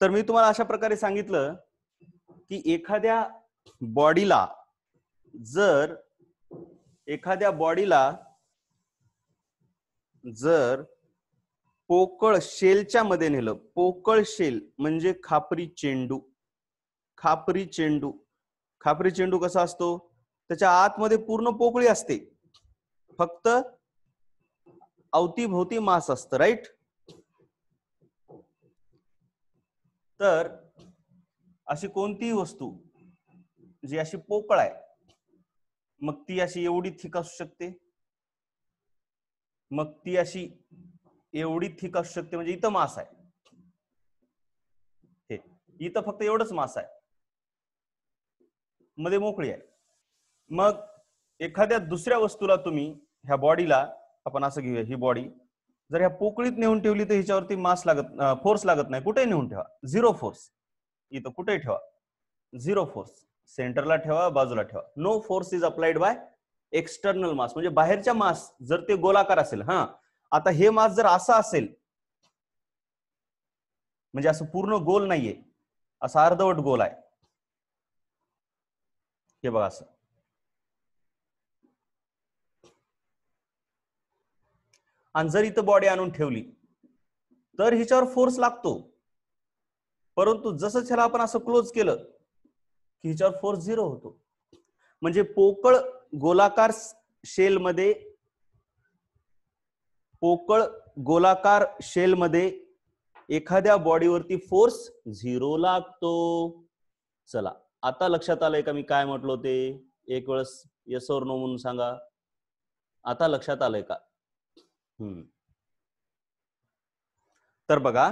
तर मी तुम्हाला अशा प्रकारे सांगितलं की एखाद्या बॉडीला जर एखाद्या बॉडीला जर पोकळ शेलच्या मध्ये नेलं पोकळ शेल म्हणजे खापरी चेंडू खापरी चेंडू खापरी चेंडू कसा असतो त्याच्या आतमध्ये पूर्ण पोकळी असते फक्त अवतीभोवती मास असतं राईट तर अशी कोणतीही वस्तू जी अशी पोकळ आहे मग ती अशी एवढी थिक असू शकते मग ती अशी एवढी थिक असू शकते म्हणजे इथं मास आहे हे इथं फक्त एवढंच मास आहे मध्ये मोकळी आहे मग एखाद्या दुसऱ्या वस्तूला तुम्ही ह्या बॉडीला आपण असं घेऊया ही बॉडी जर या पोकळीत नेऊन ठेवली तर हिच्यावरती मास लागत फोर्स लागत नाही कुठे नेऊन ठेवा झिरो फोर्स इथं कुठे ठेवा झिरो फोर्स सेंटरला ठेवा बाजूला ठेवा no force is applied by external mass म्हणजे बाहेरच्या मास जर ते गोलाकार असेल हा आता हे मास जर असा असेल म्हणजे असं पूर्ण गोल नाहीये असा अर्धवट गोल आहे हे बघा असं आणि जर इथं बॉडी आणून ठेवली तर हिच्यावर फोर्स लागतो परंतु जसं ह्याला आपण असं क्लोज केलं की हिच्यावर फोर्स झिरो होतो म्हणजे पोकळ गोलाकार शेल मध्ये पोकळ गोलाकार शेल मध्ये एखाद्या बॉडीवरती फोर्स झिरो लागतो चला आता लक्षात आलंय का मी काय म्हटलो ते एक वेळेस यसोर नो म्हणून सांगा आता लक्षात आलंय का तर बघा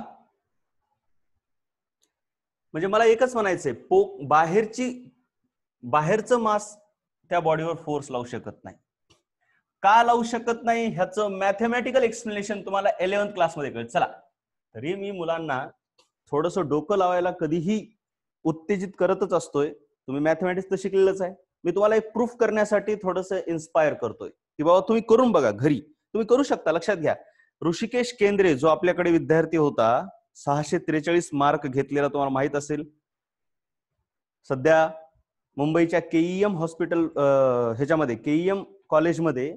म्हणजे मला एकच म्हणायचंय पोक बाहेरची बाहेरचं मास त्या बॉडीवर फोर्स लावू शकत नाही का लावू शकत नाही ह्याचं मॅथमॅटिकल एक्सप्लेनेशन तुम्हाला इलेव्हन्थ क्लासमध्ये कळेल चला तरी मी मुलांना थोडस डोकं लावायला कधीही उत्तेजित करतच असतोय तुम्ही मॅथमॅटिक्स तर शिकलेलंच आहे मी तुम्हाला एक प्रूफ करण्यासाठी थोडस इन्स्पायर करतोय की बाबा तुम्ही करून बघा घरी तुम्ही करू शकता लक्षात घ्या ऋषिकेश केंद्रे जो आपल्याकडे विद्यार्थी होता सहाशे त्रेचाळीस मार्क घेतलेला तुम्हाला माहित असेल सध्या मुंबईच्या केईएम हॉस्पिटल ह्याच्यामध्ये केईएम कॉलेजमध्ये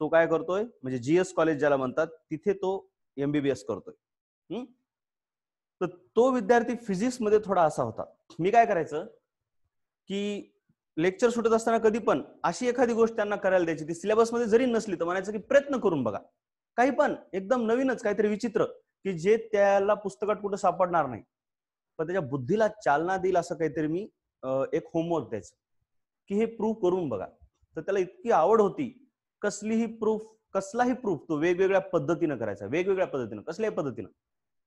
तो काय करतोय म्हणजे जीएस कॉलेज ज्याला म्हणतात तिथे तो एमबीबीएस करतोय तर तो विद्यार्थी फिजिक्समध्ये थोडा असा होता मी काय करायचं की लेक्चर सुटत असताना कधी पण अशी एखादी गोष्ट त्यांना करायला द्यायची ती सिलेबसमध्ये जरी नसली तर म्हणायचं की प्रयत्न करून बघा काही पण एकदम नवीनच काहीतरी विचित्र की जे त्याला पुस्तकात कुठं सापडणार नाही पण त्याच्या बुद्धीला चालना देईल असं काहीतरी मी एक होमवर्क द्यायचं की हे प्रूफ करून बघा तर त्याला इतकी आवड होती कसलीही प्रूफ कसलाही प्रूफ तो वेगवेगळ्या पद्धतीनं करायचा वेगवेगळ्या पद्धतीनं कसल्याही पद्धतीनं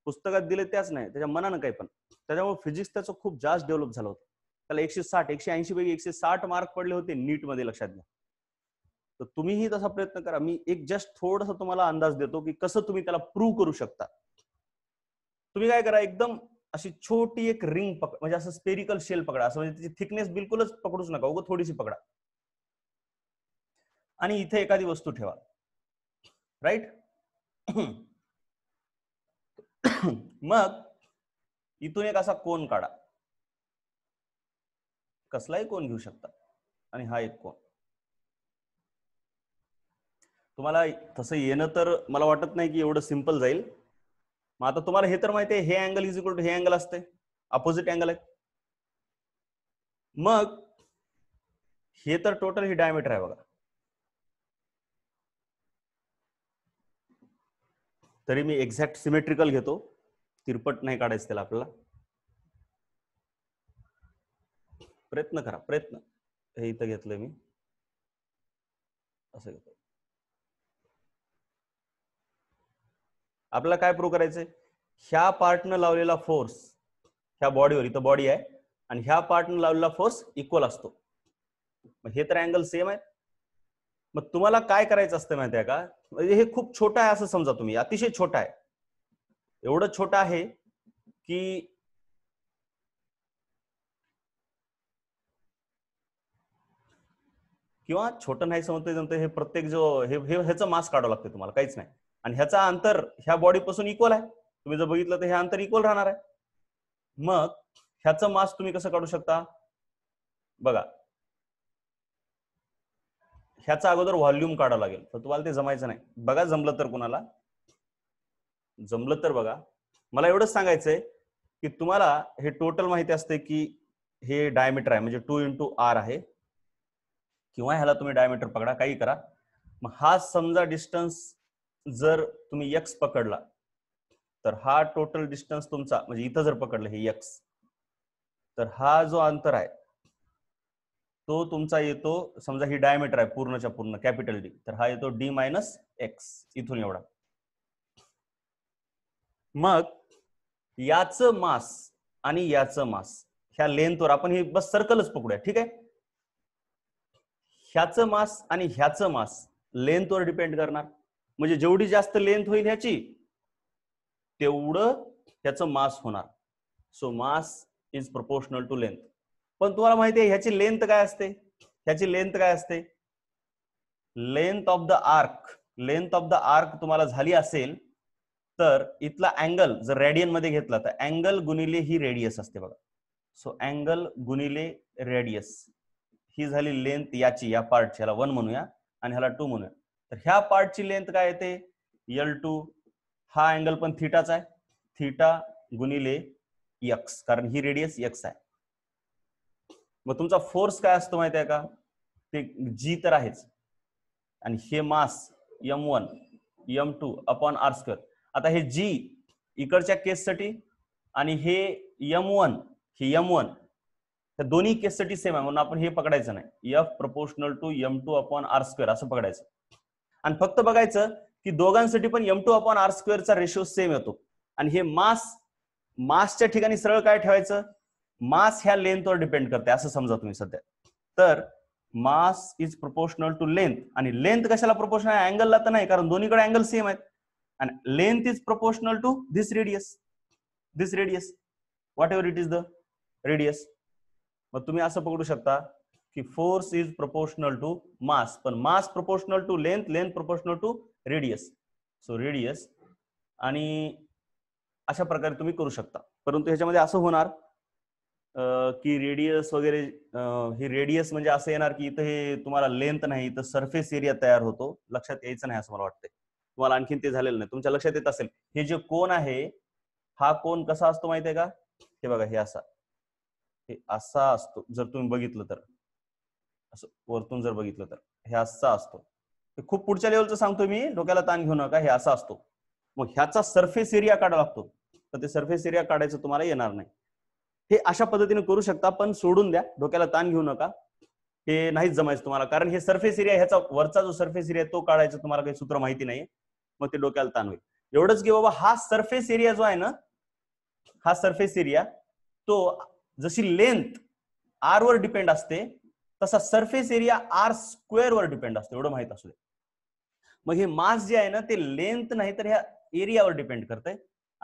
पुस्तकात दिले त्याच नाही त्याच्या मनानं काही पण त्याच्यामुळे फिजिक्स त्याचं खूप जास्त डेव्हलप झालं होतं त्याला एकशे साठ एकशे ऐंशी पैकी एकशे साठ मार्क पडले होते नीट मध्ये लक्षात घ्या तर तुम्हीही तसा प्रयत्न करा मी एक जस्ट थोडासा तुम्हाला अंदाज देतो की कसं तुम्ही त्याला प्रूव्ह करू शकता तुम्ही काय करा एकदम अशी छोटी एक रिंग पकड म्हणजे असं स्पेरिकल शेल पकडा असं म्हणजे त्याची थिकनेस बिलकुलच पकडूच नका उगं थोडीशी पकडा आणि इथे एखादी वस्तू ठेवा राईट मग इथून एक असा कोन काढा कसलाही कोण घेऊ शकता आणि हा एक कोण तुम्हाला तसं येणं तर मला वाटत नाही की एवढं सिम्पल जाईल मग आता तुम्हाला हे तर माहिती आहे हे अँगल इज इक्वल टू हे अँगल असते अपोजिट अँगल आहे मग हे तर टोटल ही डायमीटर आहे बघा तरी मी एक्झॅक्ट सिमेट्रिकल घेतो तिरपट नाही काढायचं त्याला आपल्याला प्रयत्न करा प्रयत्न हे इथं घेतलं मी असं घेतो आपल्याला काय प्रूव्ह करायचंय ह्या पार्टनं लावलेला फोर्स ह्या बॉडीवर इथं बॉडी आहे आणि ह्या पार्टनं लावलेला फोर्स इक्वल असतो मग हे तर अँगल सेम आहे मग तुम्हाला काय करायचं असतं माहिती आहे का म्हणजे हे खूप छोटं आहे असं समजा तुम्ही अतिशय छोटा आहे एवढं छोटं आहे की किंवा छोटं नाही समजते जमतं हे प्रत्येक जो हे ह्याचं मास काढावं लागतं तुम्हाला काहीच नाही आणि ह्याचा अंतर ह्या बॉडीपासून इक्वल आहे तुम्ही जर बघितलं तर हे अंतर इक्वल राहणार आहे मग ह्याचं मास तुम्ही कसं काढू शकता बघा ह्याचा अगोदर व्हॉल्यूम काढावं लागेल तर तुम्हाला ते जमायचं नाही बघा जमलं तर कुणाला जमलं तर बघा मला एवढंच सांगायचंय की तुम्हाला हे टोटल माहिती असते की हे डायमीटर आहे म्हणजे टू इंटू आर आहे किंवा ह्याला तुम्ही डायमीटर पकडा काही करा मग हा समजा डिस्टन्स जर तुम्ही एक्स पकडला तर हा टोटल डिस्टन्स तुमचा म्हणजे इथं जर पकडलं हे एक्स तर हा जो अंतर आहे तो तुमचा येतो समजा ही डायमीटर आहे पूर्णच्या पूर्ण कॅपिटल डी तर हा येतो डी मायनस एक्स इथून एवढा मग याच मास आणि याच मास ह्या लेंथवर आपण हे बस सर्कलच पकडूया ठीक आहे ह्याचं मास आणि ह्याचं मास लेंथवर डिपेंड करणार म्हणजे जेवढी जास्त लेंथ होईल ह्याची तेवढं ह्याचं मास होणार so mass is proportional to length पण तुम्हाला माहिती आहे ह्याची लेंथ काय असते ह्याची लेंथ काय असते length of the arc length of the arc तुम्हाला झाली असेल तर इथला अँगल जर रेडियन मध्ये घेतला तर अँगल गुणिले ही रेडियस असते बघा सो अँगल गुणिले रेडियस ही झाली लेंथ याची या पार्टची ह्याला वन म्हणूया आणि ह्याला टू म्हणूया तर ह्या पार्टची लेंथ काय येते यल टू हा अँगल पण थिटाच आहे थिटा गुणिले यक्स कारण ही रेडियस यक्स आहे मग तुमचा फोर्स काय असतो माहिती आहे का ते जी तर आहेच आणि हे mass M one M two upon R square आता हे जी इकडच्या केससाठी आणि हे यम वन हे यम वन त्या दोन्ही केससाठी सेम आहे म्हणून आपण हे पकडायचं नाही F proportional to M two upon R square असं पकडायचं आणि फक्त बघायचं की दोघांसाठी पण एम टू अपॉन आर स्क्वेअरचा रेशो सेम येतो आणि हे मास मासच्या ठिकाणी सरळ काय ठेवायचं मास ह्या लेंथवर डिपेंड करते असं समजा तुम्ही सध्या तर mass is proportional to length आणि लेंथ कशाला प्रपोर्शनल आहे अँगलला तर नाही कारण दोन्हीकडे अँगल सेम आहेत आणि length is proportional to this radius this radius whatever it is the radius मग तुम्ही असं पकडू शकता की force is proportional to mass पण mass proportional to length length proportional to radius so radius आणि अशा प्रकारे तुम्ही करू शकता परंतु ह्याच्यामध्ये असं होणार की रेडियस वगैरे हे रेडियस म्हणजे असं येणार की इथं हे तुम्हाला लेंथ नाही इथं सरफेस एरिया तयार होतो लक्षात यायचं नाही असं मला वाटतंय तुम्हाला आणखीन ते झालेलं नाही तुमच्या लक्षात येत असेल हे जे कोण आहे हा कोण कसा असतो माहिती आहे का हे बघा हे असा हे असा असतो जर तुम्ही बघितलं तर असं वरतून जर बघितलं तर हे असा असतो हे खूप पुढच्या लेवलचं सांगतो मी डोक्याला ताण घेऊ नका हे असा असतो मग ह्याचा सरफेस एरिया काढावा लागतो तर ते सरफेस एरिया काढायचं तुम्हाला येणार नाही हे अशा पद्धतीने करू शकता पण सोडून द्या डोक्याला ताण घेऊ नका हे नाहीच जमायचं तुम्हाला कारण हे सरफेस एरिया ह्याचा वरचा जो सरफेस एरिया तो काढायचा तुम्हाला काही सूत्र माहिती नाही मग ते डोक्याला ताण होईल एवढंच की बाबा हा सरफेस एरिया जो आहे ना हा सरफेस एरिया तो जशी लेंथ आर वर डिपेंड असते तसा सरफेस एरिया आर स्क्वेअर वर डिपेंड असतो एवढं माहित असू दे मग हे मास जे आहे ना ते लेंथ नाही तर ह्या एरियावर डिपेंड करते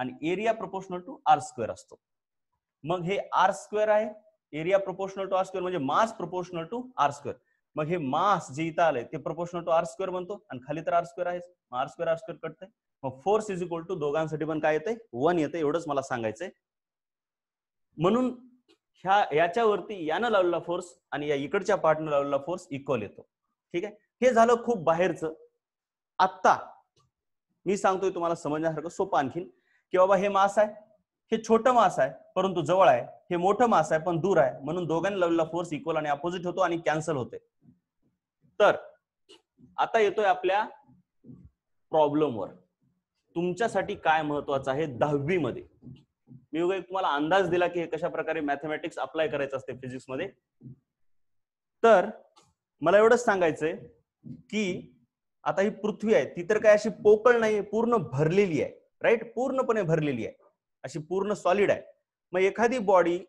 आणि area proportional to R square असतो मग हे आर स्क्वेअर आहे area proportional to R square म्हणजे mass proportional to R square मग हे मास जे इथं आलंय ते प्रोपोर्शनल टू आर स्क्वेअर बनतो आणि खाली तर आर स्क्वेअर आहे आर स्क्वेअर आर स्क्वेअर कटते मग फोर्स इज इक्वल टू दोघांसाठी पण काय येते वन येते एवढंच मला सांगायचंय म्हणून ह्या याच्यावरती यानं लावलेला फोर्स आणि या इकडच्या पार्टनं लावलेला फोर्स इक्वल येतो ठीक आहे हे झालं खूप बाहेरचं आत्ता मी सांगतोय तुम्हाला समजण्यासारखं सोपं आणखीन की बाबा हे मास आहे हे छोट मास आहे परंतु जवळ आहे हे मोठं मास आहे पण दूर आहे म्हणून दोघांनी लावलेला फोर्स इक्वल आणि अपोजिट होतो आणि कॅन्सल होते तर आता येतोय आपल्या प्रॉब्लेमवर तुमच्यासाठी काय महत्वाचं आहे दहावी मध्ये मी उगे तुम्हाला अंदाज दिला की हे कशा प्रकारे मॅथमॅटिक्स अप्लाय करायचं असते फिजिक्स मध्ये तर मला एवढंच सांगायचंय की आता ही पृथ्वी आहे ती तर काय अशी पोकळ नाही पूर्ण भरलेली आहे राईट पूर्णपणे भरलेली आहे अशी पूर्ण सॉलिड आहे मग एखादी बॉडी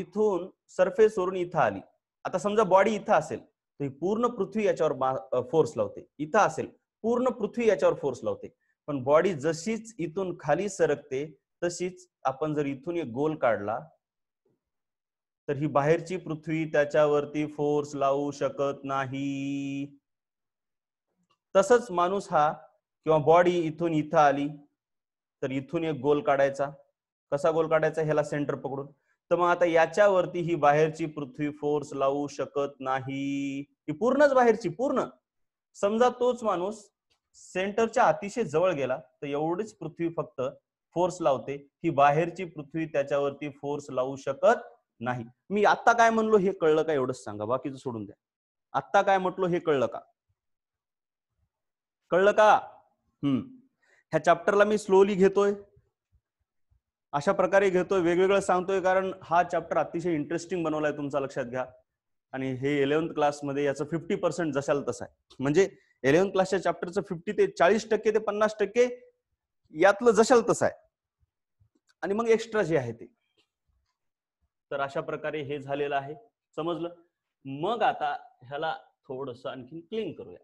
इथून सरफेसवरून इथं आली आता समजा बॉडी इथं असेल तर ही पूर्ण पृथ्वी याच्यावर फोर्स लावते इथं असेल पूर्ण पृथ्वी याच्यावर फोर्स लावते पण बॉडी जशीच इथून खाली सरकते तशीच आपण जर इथून एक गोल काढला तर ही बाहेरची पृथ्वी त्याच्यावरती फोर्स लावू शकत नाही तसंच माणूस हा किंवा बॉडी इथून इथं आली तर इथून एक गोल काढायचा कसा गोल काढायचा ह्याला सेंटर पकडून तर मग आता याच्यावरती ही बाहेरची पृथ्वी फोर्स लावू शकत नाही ही पूर्णच बाहेरची पूर्ण समजा तोच माणूस सेंटरच्या अतिशय जवळ गेला तर एवढीच पृथ्वी फक्त फोर्स लावते की बाहेरची पृथ्वी त्याच्यावरती फोर्स लावू शकत नाही मी आत्ता काय म्हणलो हे कळलं का एवढंच सांगा बाकीचं सोडून द्या आत्ता काय म्हटलो हे कळलं का कळलं का हम्म ह्या चॅप्टरला मी स्लोली घेतोय अशा प्रकारे घेतोय वेगवेगळं सांगतोय कारण हा चॅप्टर अतिशय इंटरेस्टिंग बनवलाय तुमचा लक्षात घ्या आणि हे इलेव्हन्थ मध्ये याचं फिफ्टी पर्सेंट जशाल तसं आहे म्हणजे इलेव्हन्थ क्लासच्या चॅप्टरचं फिफ्टी ते चाळीस टक्के ते पन्नास टक्के यातलं जशाल तसं आहे आणि मग एक्स्ट्रा जे आहे ते तर अशा प्रकारे हे झालेलं आहे समजलं मग आता ह्याला थोडस आणखी क्लीन करूया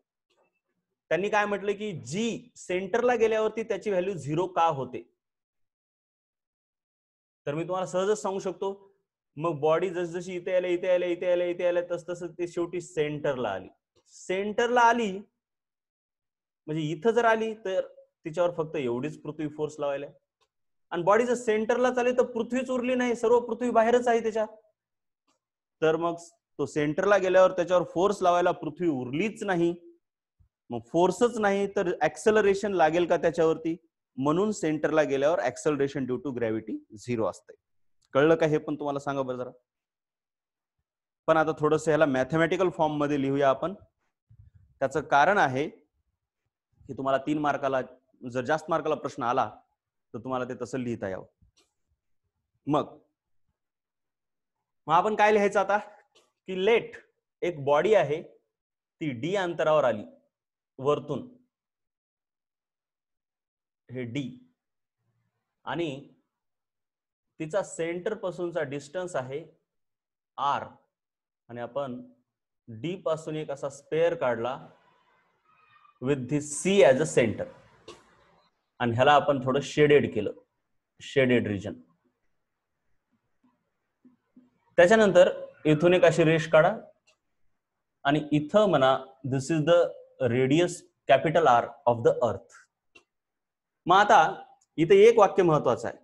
त्यांनी काय म्हटलं की जी सेंटरला गेल्यावरती त्याची व्हॅल्यू झिरो का होते तर मी तुम्हाला सहजच सांगू शकतो मग बॉडी जशी इथे आल्या इथे आल्या इथे आल्या इथे आल्या तस तसं ते शेवटी सेंटरला आली सेंटरला आली म्हणजे इथं जर आली तर तिच्यावर फक्त एवढीच पृथ्वी फोर्स लावायला आणि बॉडी जर सेंटरला चालेल तर पृथ्वीच उरली नाही सर्व पृथ्वी बाहेरच आहे त्याच्या तर मग तो सेंटरला गेल्यावर त्याच्यावर फोर्स लावायला पृथ्वी उरलीच नाही मग फोर्सच नाही तर ऍक्सलरेशन लागेल का त्याच्यावरती म्हणून सेंटरला गेल्यावर acceleration due to gravity zero असते कळलं का हे पण तुम्हाला सांगा बरं जरा पण आता थोडस ह्याला मॅथमॅटिकल फॉर्म मध्ये लिहूया आपण त्याचं कारण आहे की तुम्हाला तीन मार्काला जर जास्त मार्काला प्रश्न आला तर तुम्हाला ते तसं लिहिता यावं मग मग आपण काय लिहायचं आता की लेट एक बॉडी आहे ती डी अंतरावर आली वरतून हे डी आणि तिचा सेंटर पासूनचा डिस्टन्स आहे आर आणि आपण डी पासून एक असा स्पेअर काढला विथ धी सी ॲज अ सेंटर आणि ह्याला आपण थोडं शेडेड केलं शेडेड रिजन त्याच्यानंतर इथून एक अशी रेष काढा आणि इथं म्हणा this is the radius capital R of the earth मग आता इथे एक वाक्य महत्वाचं आहे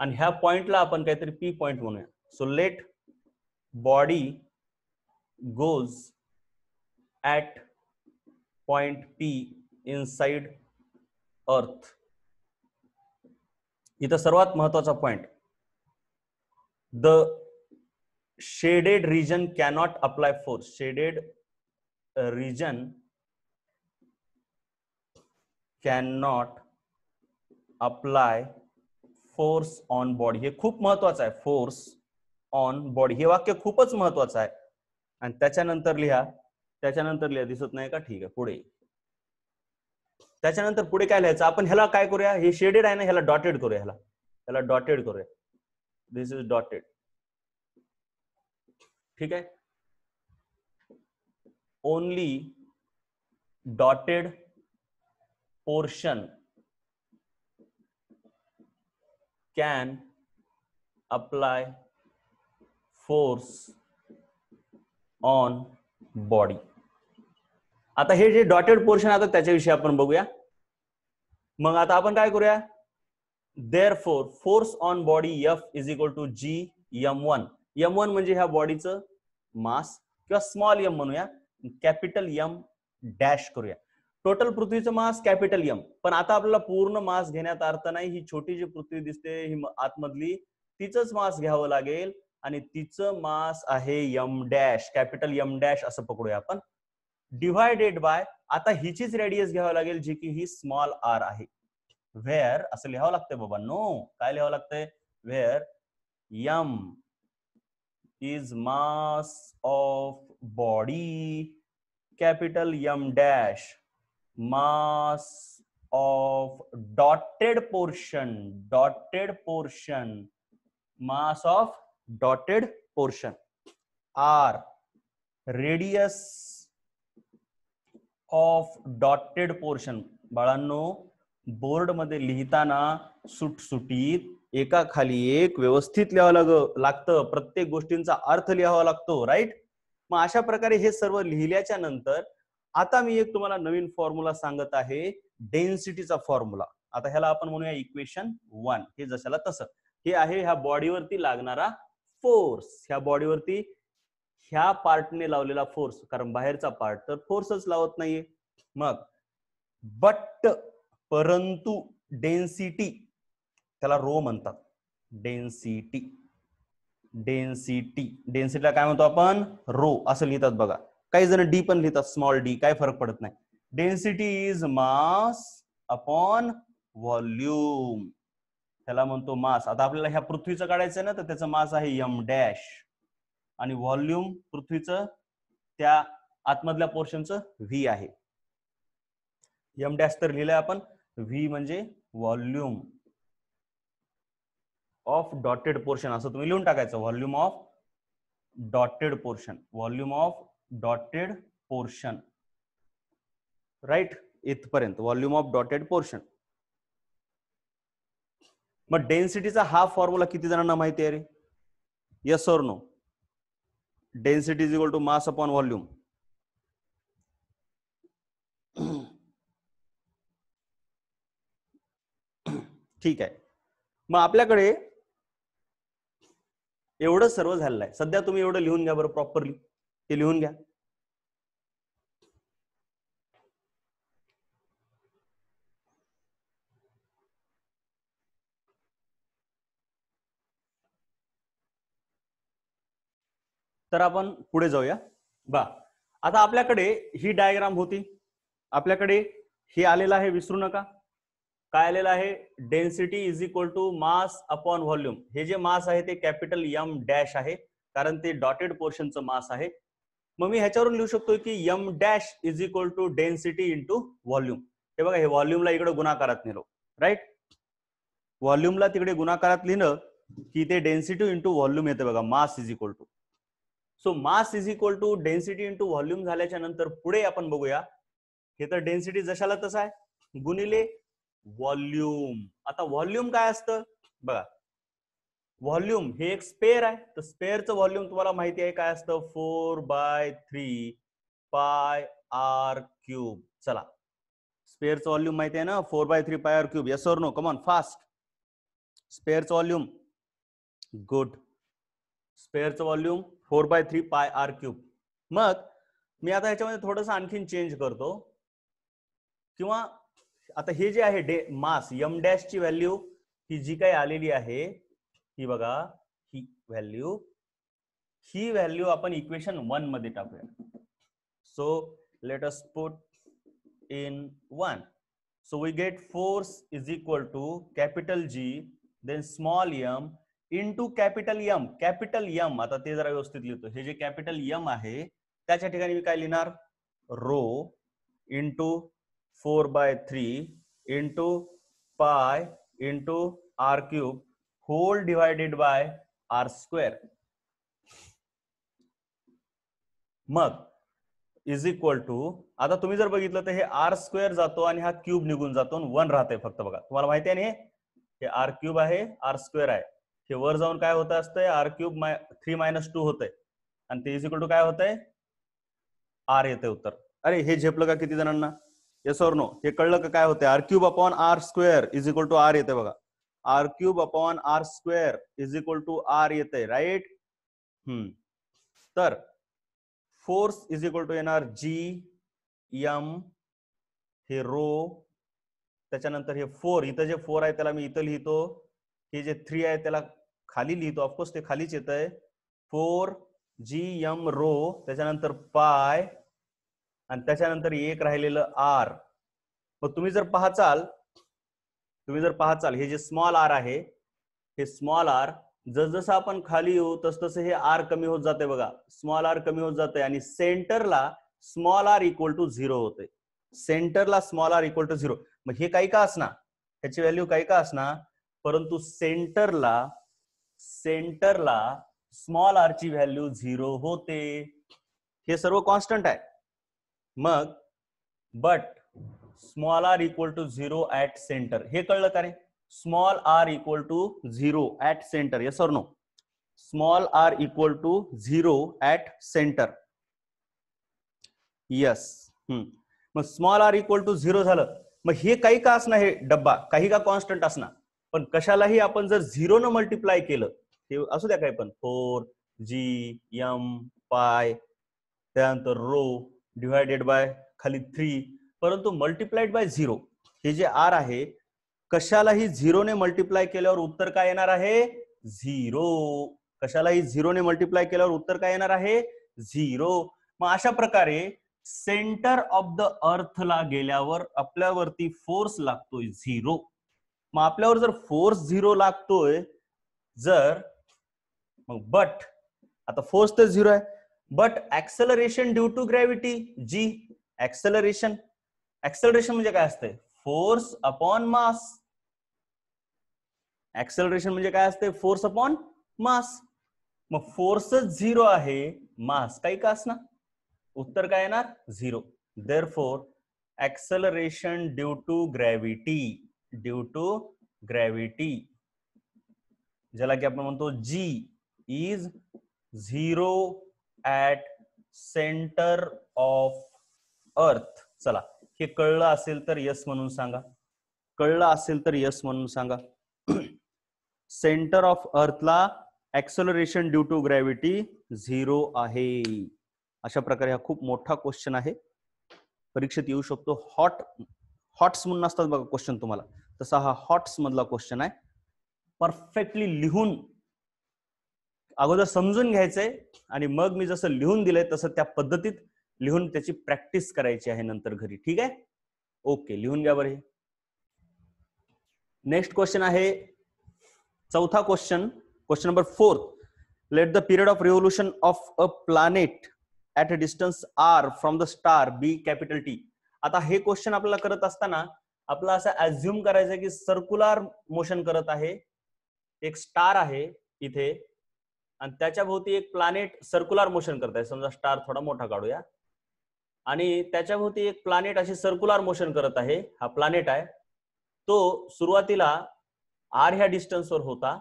आणि ह्या पॉइंटला आपण काहीतरी पी पॉइंट म्हणूया so let body goes at point P inside earth इथं सर्वात महत्वाचा point the shaded region cannot apply force shaded region cannot apply force on body हे खूप महत्वाचं आहे फोर्स ऑन बॉडी हे वाक्य खूपच महत्वाचं आहे आणि त्याच्यानंतर लिहा त्याच्यानंतर लिहा दिसत नाही का ठीक आहे पुढे त्याच्यानंतर पुढे काय लिहायचं आपण ह्याला काय करूया हे शेडेड आहे ना ह्याला डॉटेड करूया ह्याला ह्याला डॉटेड करूया दिस इज डॉटेड ठीक आहे only dotted portion can apply force on body आता हे जे डॉटेड पोर्शन आता त्याच्याविषयी आपण बघूया मग आता आपण काय करूया therefore force on body F is equal to G M one M one म्हणजे ह्या बॉडीचं मास किंवा स्मॉल एम म्हणूया कॅपिटल एम डॅश करूया टोटल पृथ्वीचं मास कॅपिटल एम पण आता आपल्याला पूर्ण मास घेण्यात अर्थ नाही ही छोटी जी पृथ्वी दिसते ही आतमधली तिचंच मास घ्यावं लागेल आणि तिचं मास आहे M dash capital M dash असं पकडूया आपण डिवाइडेड बाय आता हिचीच रेडियस घे जी की ही स्मॉल आर है वेर अस लिहाव लगते बाबा नो का लिहाव लगते where M is mass of body capital M dash mass of dotted portion dotted portion mass of dotted portion R radius of dotted portion बाळांनो बोर्ड मध्ये लिहिताना सुटसुटीत एका खाली एक व्यवस्थित लिहावं लाग लागतं प्रत्येक गोष्टींचा अर्थ लिहावा लागतो राईट मग अशा प्रकारे हे सर्व लिहिल्याच्या नंतर आता मी एक तुम्हाला नवीन फॉर्म्युला सांगत आहे डेन्सिटीचा फॉर्म्युला आता ह्याला आपण म्हणूया इक्वेशन वन हे जशाला तसं हे आहे ह्या बॉडीवरती लागणारा फोर्स ह्या बॉडीवरती ह्या पार्टने लावलेला फोर्स कारण बाहेरचा पार्ट तर फोर्सच लावत नाहीये मग बट परंतु डेन्सिटी त्याला रो म्हणतात डेन्सिटी डेन्सिटी डेन्सिटीला काय म्हणतो आपण रो असं लिहितात बघा काही जण डी पण लिहितात स्मॉल डी काय फरक पडत नाही density is mass upon volume त्याला म्हणतो मास आता आपल्याला ह्या पृथ्वीचं काढायचं ना तर त्याचं मास आहे यम डॅश आणि व्हॉल्यूम पृथ्वीचं त्या आतमधल्या पोर्शनचं व्ही आहे एम डॅश तर लिहिलंय आपण व्ही म्हणजे व्हॉल्यूम ऑफ डॉटेड पोर्शन असं तुम्ही लिहून टाकायचं volume of dotted portion volume of dotted portion right इथपर्यंत व्हॉल्यूम ऑफ डॉटेड पोर्शन मग डेन्सिटीचा हा फॉर्म्युला किती जणांना माहिती आहे रे yes or no density is equal to mass upon volume ठीक आहे मग आपल्याकडे एवढं सर्व झालेलं आहे सध्या तुम्ही एवढं लिहून घ्या बरं प्रॉपरली ते लिहून घ्या तर आपण पुढे जाऊया बा आता आपल्याकडे ही डायग्राम होती आपल्याकडे हे आलेलं आहे विसरू नका काय आलेलं आहे density is equal to mass upon volume हे जे मास आहे ते कॅपिटल यम डॅश आहे कारण ते डॉटेड पोर्शनचं मास आहे मग मी ह्याच्यावरून लिहू शकतो की M dash is equal to density into volume हे बघा हे व्हॉल्यूमला इकडे गुणाकारात नेलो राईट व्हॉल्युमला तिकडे गुणाकारात लिहिणं की ते डेन्सिटी इंटू व्हॉल्यूम येते बघा mass is equal to so mass is equal to density into volume झाल्याच्या नंतर पुढे आपण बघूया हे तर डेन्सिटी जशाला तसा आहे गुणिले व्हॉल्यूम आता व्हॉल्यूम काय असतं बघा व्हॉल्युम हे एक स्पेअर आहे तर स्पेअरचं व्हॉल्यूम तुम्हाला माहिती आहे काय असतं four by three pi R cube चला स्पेअरचं व्हॉल्यूम माहिती आहे ना four by three pi R cube yeah or no come on fast स्पेअरचं वॉल्यूम गुड स्पेअरचं volume four by three pi R cube मग मी आता याच्यामध्ये थोडंसं आणखीन चेंज करतो किंवा आता हे जे आहे डे मास यम ची व्हॅल्यू ही जी काही आलेली आहे ही बघा ही व्हॅल्यू ही व्हॅल्यू आपण इक्वेशन वन मध्ये टाकूया so let us put in one so we get force is equal to capital G then small M into capital M capital M आता ते जरा व्यवस्थित लिहितो हे जे कॅपिटल यम आहे त्याच्या ठिकाणी मी काय लिहिणार rho into four by three into pi into R cube whole divided by R square मग इज इक्वल टू आता तुम्ही जर बघितलं तर हे आर स्क्वेअर जातो आणि हा क्यूब निघून जातो वन राहते फक्त बघा तुम्हाला माहिती आहे ना हे आर क्यूब आहे आर स्क्वेअर आहे हे वर जाऊन काय होत असतंय आर क्यूब माय थ्री मायनस टू होतंय आणि ते इज इक्वल टू काय होतंय आर आहे उत्तर अरे हे झेपलं का किती जणांना येस ऑर नो हे कळलं का काय होतंय R cube upon R square is equal to R येते बघा R cube upon R square is equal to R येते राईट हम्म तर फोर्स इज इक्वल टू येणार जी यम हे रो त्याच्यानंतर हे फोर इथं जे फोर आहे त्याला मी इथं लिहितो हे जे थ्री आहे त्याला खाली लिहितो ऑफकोर्स ते खालीच येत आहे फोर जी एम रो त्याच्यानंतर पाय आणि त्याच्यानंतर एक राहिलेलं आर मग तुम्ही जर पाहचाल तुम्ही जर पाहचाल हे जे स्मॉल आर आहे हे स्मॉल आर जसजसं आपण खाली येऊ तसतसं हे आर कमी होत जाते बघा स्मॉल आर कमी होत जाते आणि सेंटरला small R equal to zero होते सेंटरला small R equal to zero मग हे काही का असणार ह्याची व्हॅल्यू काही का असणार परंतु सेंटरला सेंटरला स्मॉल आर ची व्हॅल्यू झिरो होते हे सर्व कॉन्स्टंट आहे मग but small R equal to zero at centre हे कळलं का रे small R equal to zero at centre yeah sir no small R equal to zero at centre yes मग small R equal to zero झालं मग हे काही का असणार हे डब्बा काही का कॉन्स्टंट असणार पण कशालाही आपण जर झिरो न मल्टिप्लाय केलं ते असू द्या काय पण फोर जी एम पाय त्यानंतर रो डिव्हायडेड बाय खाली थ्री परंतु मल्टिप्लाइड बाय झिरो हे जे आर आहे कशालाही झिरोने मल्टिप्लाय केल्यावर उत्तर काय येणार आहे झिरो कशालाही झिरोने मल्टिप्लाय केल्यावर उत्तर काय येणार आहे झिरो मग अशा प्रकारे सेंटर ऑफ द अर्थला गेल्यावर आपल्यावरती फोर्स लागतोय झिरो मग आपल्यावर जर फोर्स झिरो लागतोय जर मग बट आता फोर्स तर झिरो आहे but acceleration due to gravity G acceleration acceleration म्हणजे काय असते फोर्स अपॉन मास ऍक्सलरेशन म्हणजे काय असते फोर्स अपॉन मास मग फोर्सच झिरो आहे मास काही का असणार उत्तर काय येणार zero therefore acceleration due to gravity due to gravity ज्याला की आपण म्हणतो G is zero at centre of earth चला हे कळलं असेल तर यस म्हणून सांगा कळलं असेल तर यस म्हणून सांगा सेंटर ऑफ अर्थला acceleration due to gravity zero आहे अशा प्रकारे हा खूप मोठा क्वेश्चन आहे परीक्षेत येऊ शकतो हॉट हॉट्स म्हणून असतात बघा क्वेश्चन तुम्हाला तसा हा हॉट्स मधला क्वेश्चन आहे परफेक्टली लिहून अगोदर समजून घ्यायचंय आणि मग मी जसं लिहून दिलंय तसं त्या पद्धतीत लिहून त्याची प्रॅक्टिस करायची आहे नंतर घरी ठीक आहे ओके लिहून घ्या बरे नेक्स्ट क्वेश्चन आहे चौथा question question number fourth let the period of revolution of a planet at a distance R from the star be capital T आता हे क्वेश्चन आपल्याला करत असताना आपला असं ऍझ्युम करायचं की सर्क्युलर मोशन करत आहे एक स्टार आहे इथे आणि त्याच्या भोवती एक प्लॅनेट सर्क्युलर मोशन करत आहे समजा स्टार थोडा मोठा काढूया आणि त्याच्या भोवती एक प्लॅनेट अशी सर्क्युलर मोशन करत आहे हा प्लॅनेट आहे तो सुरुवातीला आर ह्या डिस्टन्सवर होता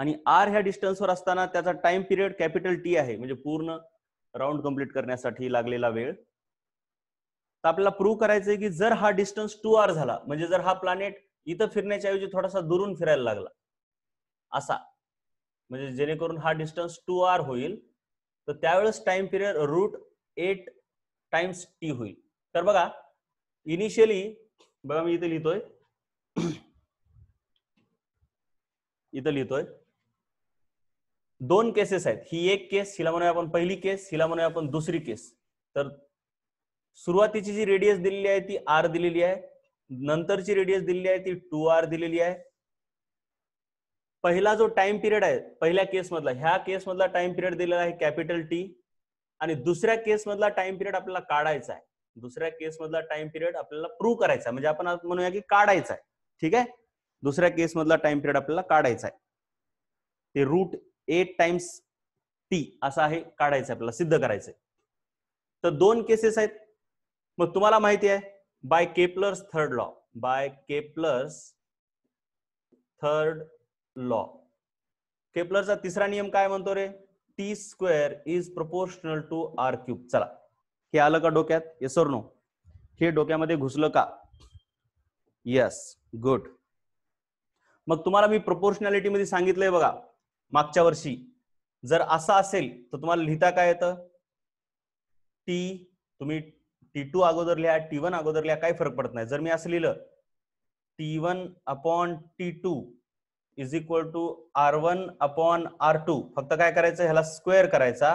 आणि आर ह्या डिस्टन्सवर असताना त्याचा टाइम पिरियड कॅपिटल टी आहे म्हणजे पूर्ण राऊंड कंप्लीट करण्यासाठी लागलेला वेळ तर आपल्याला प्रूव्ह करायचंय की जर हा डिस्टन्स टू आर झाला म्हणजे जर हा प्लॅनेट इथं फिरण्याच्याऐवजी ऐवजी थोडासा दुरून फिरायला लागला असा म्हणजे जेणेकरून हा डिस्टन्स टू आर होईल तर त्यावेळेस time period root eight times T होईल तर बघा इनिशियली बघा मी इथे लिहितोय इथं लिहितोय दोन केसेस आहेत ही एक केस हिला म्हणूया आपण पहिली केस हिला म्हणूया आपण दुसरी केस तर सुरुवातीची जी रेडियस दिलेली आहे ती आर दिलेली आहे नंतरची रेडियस दिलेली आहे ती टू आर दिलेली आहे पहिला जो टाइम पिरियड आहे पहिल्या केस मधला ह्या केस मधला टाइम पिरियड दिलेला आहे कॅपिटल टी आणि दुसऱ्या केसमधला टाइम पिरियड आपल्याला काढायचा आहे दुसऱ्या केसमधला टाइम पिरियड आपल्याला प्रूव्ह करायचा आहे म्हणजे आपण म्हणूया की काढायचा आहे ठीक आहे दुसऱ्या केसमधला टाइम पिरियड आपल्याला काढायचा आहे ते रूट एट टाइम्स टी असं आहे काढायचं आपल्याला सिद्ध करायचंय तर दोन केसेस आहेत मग तुम्हाला माहिती आहे by Kepler's third law by Kepler's third law केप्लरचा तिसरा नियम काय म्हणतो रे T square is proportional to R cube चला हे आलं का डोक्यात येसर नो हे डोक्यामध्ये घुसलं का येस गुड मग तुम्हाला मी प्रपोर्शनॅलिटी मध्ये सांगितलंय बघा मागच्या वर्षी जर असं असेल तर तुम्हाला लिहिता काय येतं टी तुम्ही टी टू अगोदर लिहा टी वन अगोदर लिहा काही फरक पडत नाही जर मी असं लिहिलं T one upon T two is equal to R one upon R two फक्त काय करायचं ह्याला स्क्वेअर करायचा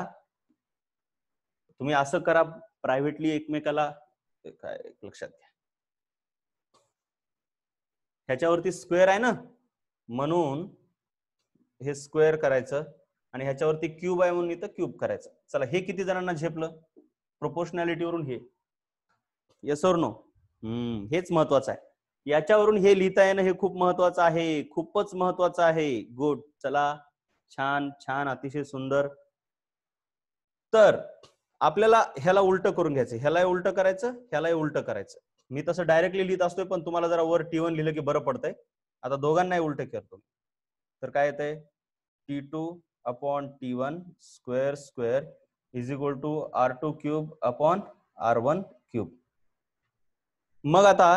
तुम्ही असं करा प्रायव्हेटली एकमेकाला काय लक्षात घ्या ह्याच्यावरती स्क्वेअर आहे ना म्हणून हे स्क्वेअर करायचं आणि ह्याच्यावरती क्यूब आहे म्हणून इथं क्यूब करायचं चला हे किती जणांना झेपलं प्रोपोर्शनॅलिटीवरून हे येस और नो हेच महत्वाचं आहे याच्यावरून हे लिहिता येणं हे खूप महत्वाचं आहे खूपच महत्वाचं आहे गुड चला छान छान अतिशय सुंदर तर आपल्याला ह्याला उलट करून घ्यायचं ह्यालाही उलट करायचं ह्याला उलट करायचं मी तसं डायरेक्टली लिहित असतोय पण तुम्हाला जरा वर टी वन लिहिलं की बरं पडतंय आता दोघांनाही उलट करतो तर काय येतंय T two upon T one square square is equal to R two cube upon R one cube मग आता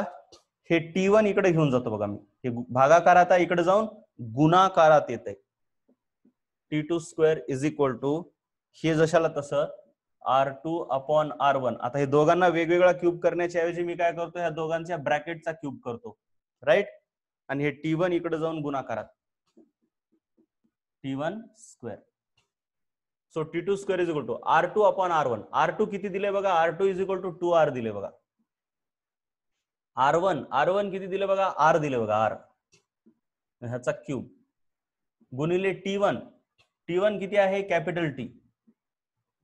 हे टी वन इकडे घेऊन जातो बघा मी हे भागाकार आता इकडे जाऊन गुणाकारात येते T two square is equal to हे जशाला तसं R two upon R one आता हे दोघांना वेगवेगळा क्यूब करण्याच्या ऐवजी मी काय करतो ह्या दोघांच्या ब्रॅकेटचा क्यूब करतो राईट आणि हे टी वन इकडे जाऊन गुणाकारात T one square so T two square is equal to R two upon R one R two किती दिले बघा R two is equal to two R दिले बघा आर वन आर वन किती दिलं बघा आर दिलं बघा आर ह्याचा क्यूब गुणिले टी वन टी वन किती आहे कॅपिटल टी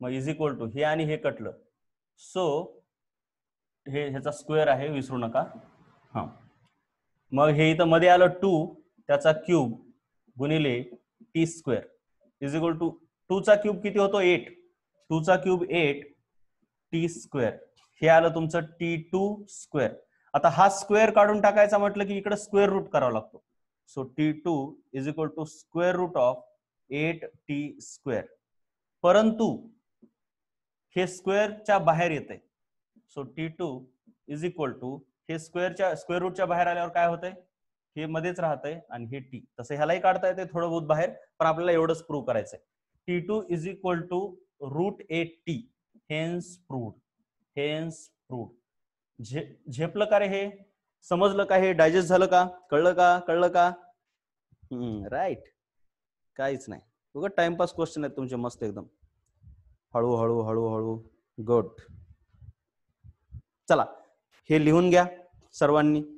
मग इज इक्वल टू हे आणि हे कटलं सो हे ह्याचा स्क्वेअर आहे विसरू नका हा मग हे इथं मध्ये आलं टू त्याचा क्यूब गुणिले T square is equal to टूचा क्यूब किती होतो एट टूचा क्यूब एट टी स्क्वेअर हे आलं तुमचं टी टू स्क्वेअर आता हा स्क्वेअर काढून टाकायचा म्हटलं की इकडे स्क्वेअर रूट करावा लागतो so T two is equal to square root of eight T square परंतु हे स्क्वेअरच्या बाहेर येते so T two is equal to हे स्क्वेअरच्या स्क्वेअर रूटच्या बाहेर आल्यावर काय होतंय हे मध्येच राहतंय आणि हे टी तसं ह्यालाही काढता येते थोडं बहुत बाहेर पण आपल्याला एवढंच प्रूव्ह करायचंय T two is equal to root eight T hence hence proved झे झेपलं का रे हे समजलं का हे डायजेस्ट झालं का कळलं का कळलं का राईट काहीच नाही बघा टाइमपास क्वेश्चन आहेत तुमचे मस्त एकदम हळूहळू हळूहळू गुड चला हे लिहून घ्या सर्वांनी